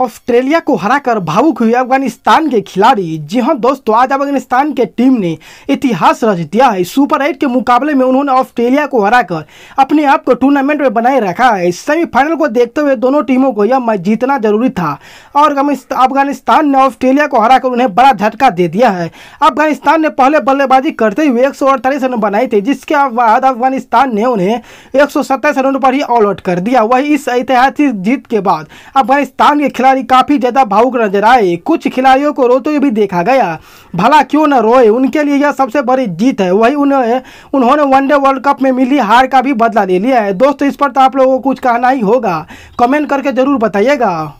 Australia को हराकर भावुक हुए अफगानिस्तान के खिलाड़ी जी हाँ दोस्तों आज अफगानिस्तान के टीम ने इतिहास रच दिया है सुपर एट के मुकाबले में उन्होंने ऑस्ट्रेलिया को हराकर अपने आप को टूर्नामेंट में बनाए रखा है सेमीफाइनल को देखते हुए दोनों टीमों को यह मैच जीतना जरूरी था और अफगानिस्तान ने ऑस्ट्रेलिया को हरा उन्हें बड़ा झटका दे दिया है अफगानिस्तान ने पहले बल्लेबाजी करते हुए एक रन बनाए थे जिसके बाद अफगानिस्तान ने उन्हें एक रन पर ही ऑल आउट कर दिया वही इस ऐतिहासिक जीत के बाद अफगानिस्तान के खिलाड़ी खिलाड़ी काफ़ी ज़्यादा भावुक नजर आए कुछ खिलाड़ियों को रोते हुए भी देखा गया भला क्यों न रोए उनके लिए यह सबसे बड़ी जीत है वही उन्होंने उन्होंने वनडे वर्ल्ड कप में मिली हार का भी बदला ले लिया है दोस्तों इस पर तो आप लोगों को कुछ कहना ही होगा कमेंट करके ज़रूर बताइएगा